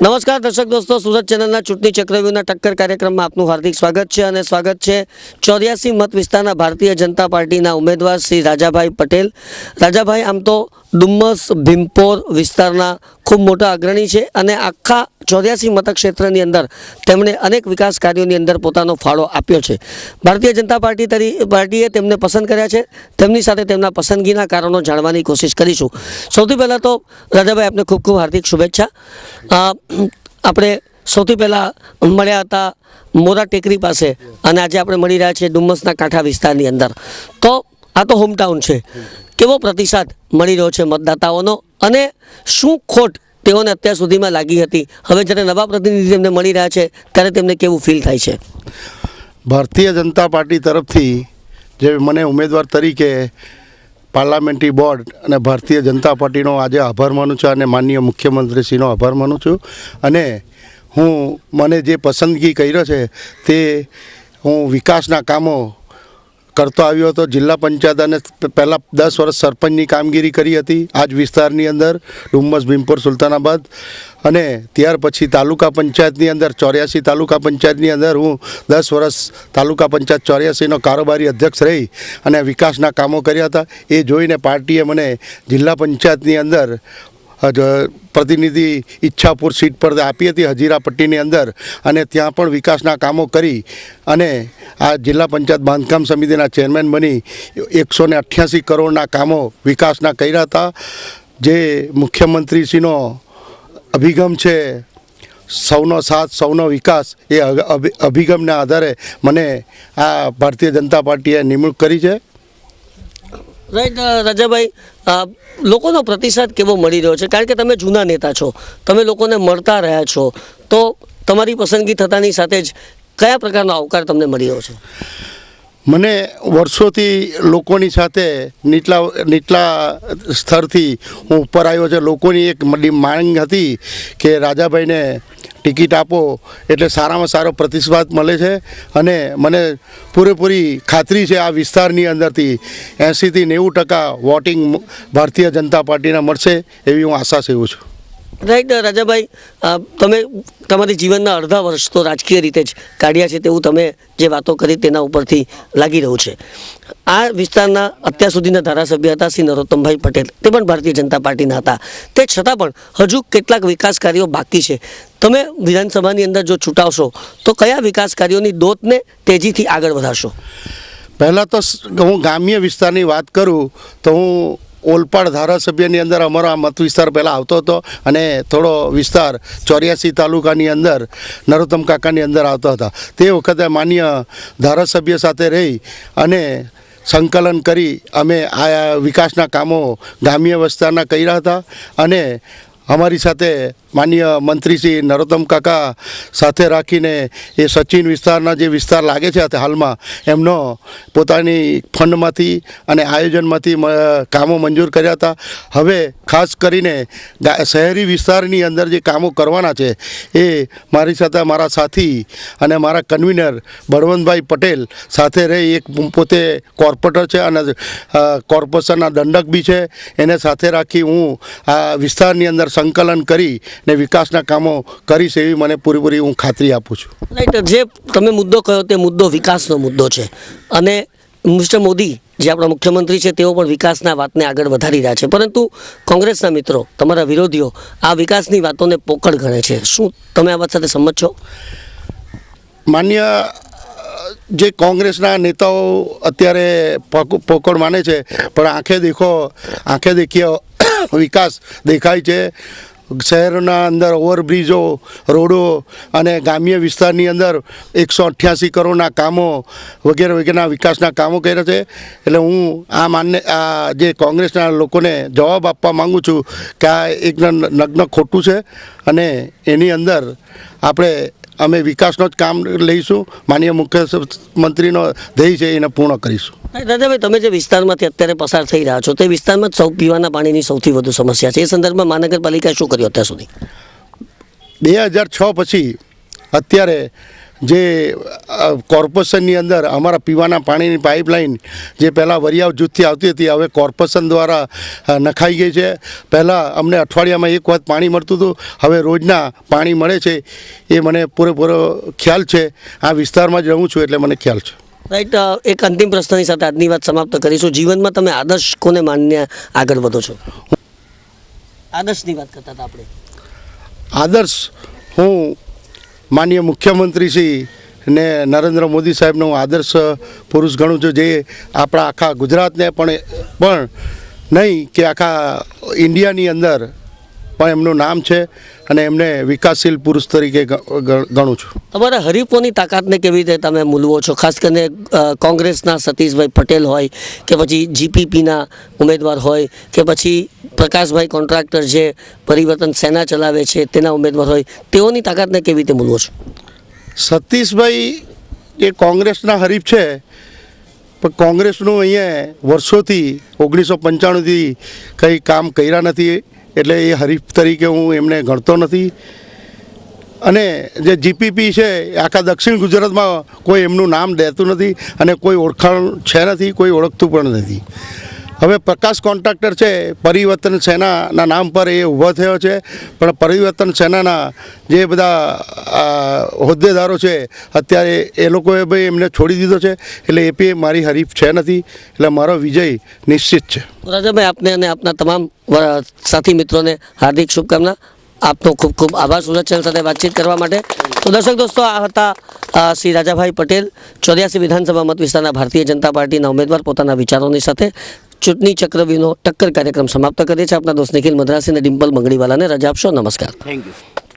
નમસ્કાર દર્શક દોસ્તો સુરત ચેનલના ચૂંટણી ચક્રવ્યૂહના ટક્કર કાર્યક્રમમાં આપનું હાર્દિક સ્વાગત છે અને સ્વાગત છે ચોર્યાસી મત વિસ્તારના ભારતીય જનતા પાર્ટીના ઉમેદવાર શ્રી રાજાભાઈ પટેલ રાજાભાઈ આમ તો ડુમ્મસ ભીમપોર વિસ્તારના ખૂબ મોટા અગ્રણી છે અને આખા ચોર્યાસી મતક્ષેત્રની અંદર તેમણે અનેક વિકાસ કાર્યોની અંદર પોતાનો ફાળો આપ્યો છે ભારતીય જનતા પાર્ટી તરી પાર્ટીએ તેમને પસંદ કર્યા છે તેમની સાથે તેમના પસંદગીના કારણો જાણવાની કોશિશ કરીશું સૌથી પહેલાં તો રાજાભાઈ આપને ખૂબ ખૂબ હાર્દિક શુભેચ્છા આપણે સૌથી પહેલાં મળ્યા હતા મોરા ટેકરી પાસે અને આજે આપણે મળી રહ્યા છીએ ડુમ્મસના કાંઠા વિસ્તારની અંદર તો આ તો હોમટાઉન છે કેવો પ્રતિસાદ મળી રહ્યો છે મતદાતાઓનો અને શું ખોટ તેઓને અત્યાર સુધીમાં લાગી હતી હવે જ્યારે નવા પ્રતિનિધિ તેમને મળી રહ્યા છે ત્યારે તેમને કેવું ફીલ થાય છે ભારતીય જનતા પાર્ટી તરફથી જે મને ઉમેદવાર તરીકે પાર્લામેન્ટરી બોર્ડ અને ભારતીય જનતા પાર્ટીનો આજે આભાર માનું છું અને માનનીય મુખ્યમંત્રીશ્રીનો આભાર માનું છું અને હું મને જે પસંદગી કર્યો છે તે હું વિકાસના કામો કરતો આવ્યો હતો જિલ્લા પંચાયત અને પહેલાં દસ વર્ષ સરપંચની કામગીરી કરી હતી આ જ વિસ્તારની અંદર ડુમ્મસ ભીમપુર સુલતાનાબાદ અને ત્યાર પછી તાલુકા પંચાયતની અંદર ચોર્યાસી તાલુકા પંચાયતની અંદર હું દસ વર્ષ તાલુકા પંચાયત ચોર્યાસીનો કારોબારી અધ્યક્ષ રહી અને વિકાસના કામો કર્યા હતા એ જોઈને પાર્ટીએ મને જિલ્લા પંચાયતની અંદર પ્રતિનિધિ ઈચ્છાપુર સીટ પર આપી હતી હજીરાપટ્ટીની અંદર અને ત્યાં પણ વિકાસના કામો કરી અને આ જિલ્લા પંચાયત બાંધકામ સમિતિના ચેરમેન બની એકસો ને કરોડના કામો વિકાસના કર્યા હતા જે મુખ્યમંત્રીશ્રીનો અભિગમ છે સૌનો સાથ સૌનો વિકાસ એ અભિગમના આધારે મને આ ભારતીય જનતા પાર્ટીએ નિમણૂક કરી છે રાઈટ uh, રાજાભાઈ લોકોનો પ્રતિસાદ કેવો મળી રહ્યો છે કારણ કે તમે જૂના નેતા છો તમે લોકોને મળતા રહ્યા છો તો તમારી પસંદગી થતાની સાથે જ કયા પ્રકારનો આવકાર તમને મળી રહ્યો છે મને વર્ષોથી લોકોની સાથે નીચલા નીચલા સ્તરથી હું ઉપર આવ્યો છે લોકોની એક માંગ હતી કે રાજાભાઈને ટિકિટ આપો એટલે સારામાં સારો પ્રતિસાદ મળે છે અને મને પૂરેપૂરી ખાતરી છે આ વિસ્તારની અંદરથી એંસીથી નેવું ટકા વોટિંગ ભારતીય જનતા પાર્ટીના મળશે એવી હું આશા સેવું છું રાઈટ રાજાભાઈ તમે તમારી જીવનના અડધા વર્ષ તો રાજકીય રીતે જ કાઢ્યા છે તેવું તમે જે વાતો કરી તેના ઉપરથી લાગી રહ્યું છે આ વિસ્તારના અત્યાર સુધીના ધારાસભ્ય હતા શ્રી નરોત્તમભાઈ પટેલ તે પણ ભારતીય જનતા પાર્ટીના હતા તે છતાં પણ હજુ કેટલાક વિકાસ કાર્યો બાકી છે તમે વિધાનસભાની અંદર જો છૂટાવશો તો કયા વિકાસ કાર્યોની દોતને તેજીથી આગળ વધારશો પહેલાં તો હું ગ્રામ્ય વિસ્તારની વાત કરું તો હું ઓલપાડ ધારાસભ્યની અંદર અમારો આ મત વિસ્તાર પહેલાં આવતો હતો અને થોડો વિસ્તાર ચોર્યાસી તાલુકાની અંદર નરોત્તમ કાકાની અંદર આવતા હતા તે વખતે માન્ય ધારાસભ્ય સાથે રહી અને સંકલન કરી અમે આ વિકાસના કામો ગ્રામ્ય વિસ્તારના કર્યા હતા અને અમારી સાથે માનીય મંત્રી શ્રી નરોત્તમ કાકા સાથે રાખીને એ સચિન વિસ્તારના જે વિસ્તાર લાગે છે હાલમાં એમનો પોતાની ફંડમાંથી અને આયોજનમાંથી કામો મંજૂર કર્યા હતા હવે ખાસ કરીને શહેરી વિસ્તારની અંદર જે કામો કરવાના છે એ મારી સાથે મારા સાથી અને મારા કન્વીનર બળવંતભાઈ પટેલ સાથે રહી એક પોતે કોર્પોરેટર છે અને કોર્પોરેશનના દંડક બી છે એને સાથે રાખી હું આ વિસ્તારની અંદર સંકલન કરી ને વિકાસના કામો કરીશ એવી મને પૂરેપૂરી હું ખાતરી આપું છું રાઈટ જે તમે મુદ્દો કહ્યો તે મુદ્દો વિકાસનો મુદ્દો છે અને મિસ્ટર મોદી જે આપણા મુખ્યમંત્રી છે તેઓ પણ વિકાસના વાતને આગળ વધારી રહ્યા છે પરંતુ કોંગ્રેસના મિત્રો તમારા વિરોધીઓ આ વિકાસની વાતોને પોકળ ગણે છે શું તમે આ વાત સાથે સંમત છો માન્ય જે કોંગ્રેસના નેતાઓ અત્યારે પોકળ માને છે પણ આંખે દેખો આંખે દેખીએ વિકાસ દેખાય છે શહેરના અંદર ઓવરબ્રિજો રોડો અને ગ્રામ્ય વિસ્તારની અંદર એકસો અઠ્યાસી કરોડના કામો વગેરે વગેરેના વિકાસના કામો કર્યા છે એટલે હું આ માન્ય આ જે કોંગ્રેસના લોકોને જવાબ આપવા માગું છું કે આ એક નગ્ન ખોટું છે અને એની અંદર આપણે અમે વિકાસનો જ કામ લઈશું માનીય મુખ્યમંત્રીનો ધ્યેય છે એને પૂર્ણ કરીશું દાદાભાઈ તમે જે વિસ્તારમાંથી અત્યારે પસાર થઈ રહ્યા છો તે વિસ્તારમાં સૌ પીવાના પાણીની સૌથી વધુ સમસ્યા છે એ સંદર્ભમાં મહાનગરપાલિકાએ શું કર્યું અત્યાર સુધી બે હજાર છ પછી અત્યારે જે કોર્પોરેશનની અંદર અમારા પીવાના પાણીની પાઇપલાઇન જે પહેલાં વરિયાવ જૂથથી આવતી હતી હવે કોર્પોરેશન દ્વારા નખાઈ ગઈ છે પહેલાં અમને અઠવાડિયામાં એક વખત પાણી મળતું હતું હવે રોજના પાણી મળે છે એ મને પૂરેપૂરો ખ્યાલ છે આ વિસ્તારમાં જ રહું છું એટલે મને ખ્યાલ છે રાઈટ એક અંતિમ પ્રશ્નની સાથે આજની વાત સમાપ્ત કરીશું જીવનમાં તમે આદર્શ કોને માન્ય આગળ વધો છો આદર્શની વાત કરતા હતા આપણે આદર્શ હું માનીય મુખ્યમંત્રી શ્રી ને નરેન્દ્ર મોદી સાહેબનો હું આદર્શ પુરુષ ગણું છું જે આપણા આખા ગુજરાતને પણ પણ નહીં કે આખા ઇન્ડિયાની અંદર પણ એમનું નામ છે અને એમને વિકાસશીલ પુરુષ તરીકે ગણું છું તમારા હરીફોની તાકાતને કેવી રીતે તમે મૂલવો છો ખાસ કરીને કોંગ્રેસના સતીશભાઈ પટેલ હોય કે પછી જીપીપીના ઉમેદવાર હોય કે પછી પ્રકાશભાઈ કોન્ટ્રાક્ટર જે પરિવર્તન સેના ચલાવે છે તેના ઉમેદવાર હોય તેઓની તાકાતને કેવી રીતે મૂલવો છો સતીશભાઈ એ કોંગ્રેસના હરીફ છે પણ કોંગ્રેસનું અહીંયા વર્ષોથી ઓગણીસો પંચાણુંથી કંઈ કામ કર્યા નથી એટલે એ હરીફ તરીકે હું એમને ગણતો નથી અને જે જીપીપી છે આખા દક્ષિણ ગુજરાતમાં કોઈ એમનું નામ દેતું નથી અને કોઈ ઓળખાણ છે નથી કોઈ ઓળખતું પણ નથી હવે પ્રકાશ કોન્ટ્રાક્ટર છે પરિવર્તન સેનાના નામ પર એ ઊભો થયો છે પણ પરિવર્તન સેનાના જે બધા હોદ્દેદારો છે અત્યારે એ લોકોએ ભાઈ એમને છોડી દીધો છે એટલે એ મારી હરીફ છે નથી એટલે મારો વિજય નિશ્ચિત છે રાજાભાઈ આપને અને આપના તમામ સાથી મિત્રોને હાર્દિક શુભકામના આપનો ખૂબ ખૂબ આભાર સુરત ચેનલ સાથે વાતચીત કરવા માટે તો દર્શક દોસ્તો આ હતા શ્રી રાજાભાઈ પટેલ ચોર્યાસી વિધાનસભા મત વિસ્તારના ભારતીય જનતા પાર્ટીના ઉમેદવાર પોતાના વિચારોની સાથે ચૂંટણી ચક્રવ્યૂહનો ટક્કર કાર્યક્રમ સમાપ્ત કરે છે આપના દોસ્ત નિખિલ મદ્રાસી અને ડિમ્પલ મંગળીવાલાને રજા આપશો નમસ્કાર થેન્ક યુ